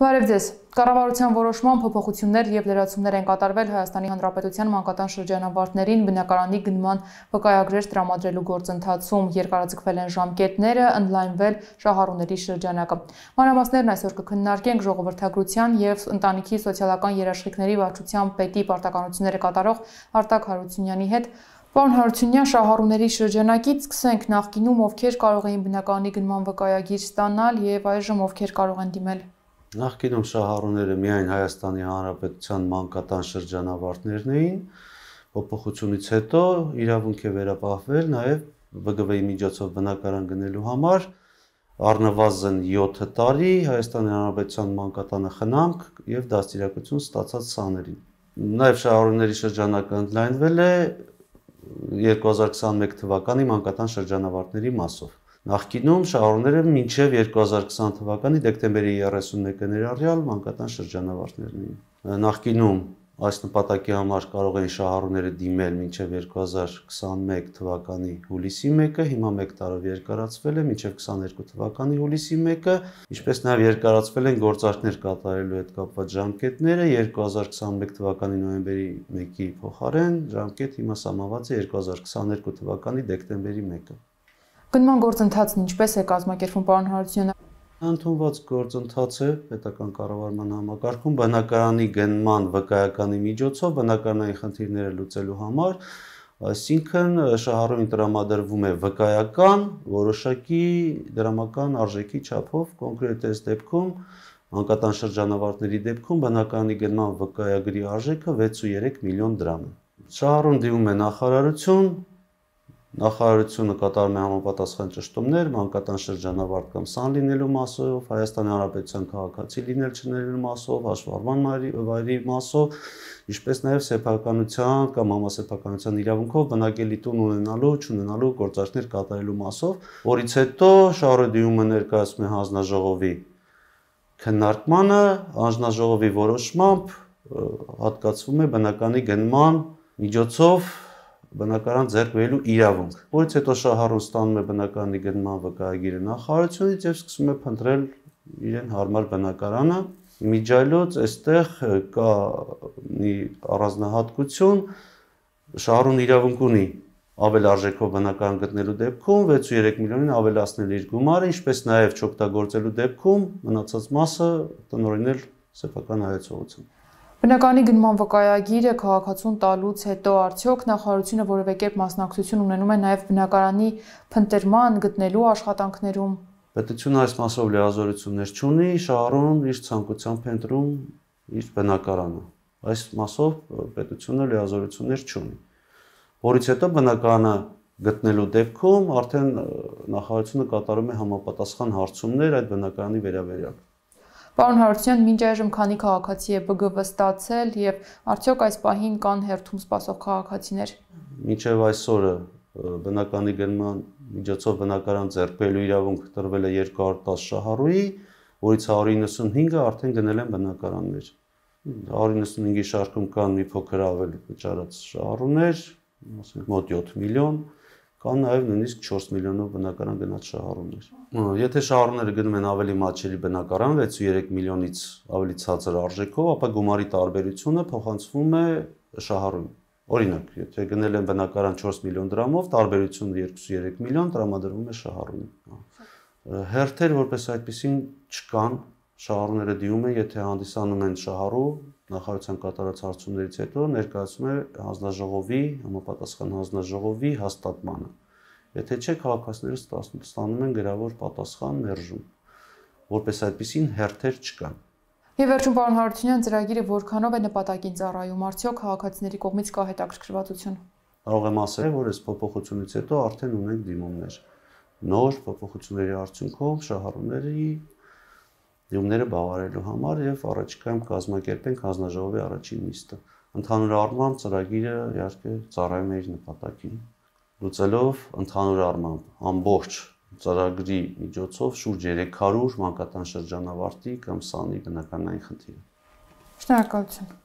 Բարև ձեզ։ Կառավարության որոշման փոփոխություններ եւ լրացումներ են կատարվել Հայաստանի Հանրապետության մանկական շրջանավարտներին բնակարանի գնման վկայագրեր տրամադրելու գործընթացում երկարաձգվել են ժամկետները, ընդլայնվել շահառուների շրջանակը։ Մանրամասներն այսօր կքննարկենք ժողովրդագրության եւ ընտանիքի սոցիալական երաշխիքների վարչության պետի պարտականությունները կատարող Արտակ Հարությունյանի հետ Պարոն Հարությունյան, շահառուների շրջանակից սկսենք նախկինում ովքեր կարող էին բնականի գնման վկայագիր ստանալ եւ այժմ ովքեր կարող են դիմել։ Նախկինում շահառուները միայն Հայաստանի Հանրապետության մանկատան շրջանավարտներն էին, փոփոխությունից հետո իրավունք է վերապահվել նաև ԲԳՎ-ի միջոցով բնակարան գնելու համար առնվազն 7 տարի Հայաստանի Հանրապետության մանկատանը խնամք եւ դաստիարակություն ստացած սաներին։ Նաև շահառուների շրջանակը ընդլայնվել է 2021 թվականի մանկատան շրջանավարտների մասով։ Նախկինում շահառուները մինչև 2020 թվականի դեկտեմբերի 31-ը ներառյալ մանկատան շրջանավարտներն էին։ Նախկինում այս նպատակի համար կարող էին շահառուները դիմել մինչև 2021 թվականի հուլիսի 1-ը, հիմա 1 տարով երկարացվել է մինչև 22 թվականի հուլիսի 1-ը, ինչպես նաև երկարացվել են գործարքներ կատարելու հետ կապված ժամկետները 2021 թվականի նոյեմբերի 1-ի փոխարեն ժամկետ հիմա սահմանված է 2022 թվականի դեկտեմբերի 1-ը։ Գնման գործընթացն ինչպես է կազմակերպվում պարոն Հարությունյանը։ Ընդունված գործընթաց է պետական կառավարման համակարգում բնակարանի գնման վկայականի միջոցով բնակարանային խնդիրները լուծելու համար, այսինքն շահառուն տրամադրվում է վկայական որոշակի դրամական արժեքի չափով կոնկրետ այս դեպքում անկատան շրջանավարտների դեպքում բնականի գնման վկայագրի արժեքը 6.3 միլիոն դրամ է։ Շահառուն դիմում է նախարարություն, Նախարարությունը կատարում է համապատասխան ճշտումներ մանկատան շրջանավարտ կամ սան լինելու մասով, Հայաստանի Հանրապետության քաղաքացի լինել չլինելու մասով, հաշվառման վայրի մասով, ինչպես նաև սեփականության կամ համասեփականության իրավունքով բնակելի տուն ունենալու, չունենալու գործարքներ կատարելու մասով, որից հետո շարունակումը ներկայացում է հանձնաժողովի քննարկմանը, հանձնաժողովի որոշմամբ հատկացվում է բնականի գնման միջոցով բնակարան ձեռք բերելու իրավունք, որից հետո շահառուն ստանում է բնակարանի գնման վկայագիրը նախարարությունից եւ սկսում է փնտրել իրեն հարմար բնակարանը միջայլոց այստեղ կա մի առանձնահատկություն շահառուն իրավունք ունի ավել արժեքով բնակարան գտնելու դեպքում 6.3 միլիոնին ավելացնել իր գումարը, ինչպես նաև չօգտագործելու դեպքում մնացած մասը տնօրինել սեփական հայեցողությամբ։ Բնականի գնման վկայագիրը քաղաքացուն տալուց հետո արդյոք նախարարությունը որևէ կերպ մասնակցություն ունենում է նաև բնակարանի փնտրման գտնելու աշխատանքներում։ Պետությունը այս մասով լիազորություններ չունի, շահառուն իր ցանկությամբ ընտրում իր բնակարանը։ Այս մասով պետությունը լիազորություններ չունի։ Որից հետո բնականը գտնելու դեպքում արդեն նախարարությունը կատարում է համապատասխան հարցումներ այդ բնակարանի վերաբերյալ Պարոն Հարությունյան, մինչ այժմ քանի քաղաքացի է ԲԳՎ ստացել եւ արդյոք այս պահին կան հերթում սպասող քաղաքացիներ։ Մինչեւ այսօրը բնականի գնման միջոցով բնակարան ձեռբերելու իրավունք տրվել է 210 շահառուի, որից 195-ը արդեն գնել են բնակարաններ։ 195-ի շարքում կան մի փոքր ավել վճարած շահառուներ, ասենք մոտ 7 միլիոն, Կան նաև նույնիսկ 4 միլիոնով բնակարան գնաց շահառուներ։ Եթե շահառուները գնում են ավելի մաչելի բնակարան 6-3 միլիոնից ավելի ցածր արժեքով, ապա գումարի տարբերությունը փոխանցվում է շահառուն։ Օրինակ, եթե գնել են բնակարան 4 միլիոն դրամով, տարբերությունը 2-3 միլիոն տրամադրվում է շահառուն։ Հերթեր որպես այդպեսին չկան, շահառուները դիում են, եթե հանդիսանում են շահառու, նախարարության կատարած հարցումներից հետո ներկայացում է հանձնաժողովի, համապատասխան հանձնաժողովի հաստատմանը։ Եթե չէ, քաղաքացիները ստանում են գրավոր պատասխան մերժում, որպես այդպեսին հերթեր չկան։ Եվ վերջում պարոն Հարությունյան ծրագիրը որքանով է նպատակին ծառայում, արդյոք քաղաքացիների կողմից կա հետաքրքրվածություն։ Կարող եմ ասել, որ այս փոփոխությունից հետո արդեն ունենք դիմումներ։ Նոր փոփոխությունների արդյունքով շահառուների դիմումները բավարարելու համար եւ առաջիկայում կազմակերպենք հանձնաժողովի առաջին նիստը։ Ընդհանուր առմամբ ծրագիրը իհարկե ծառայում է իր նպատակին, լուծելով ընդհանուր առմամբ ամբողջ ծրագրի միջոցով շուրջ 300 մանկատան շրջանավարտի կամ սանի բնականային խնդիրը։ Շնորհակալություն։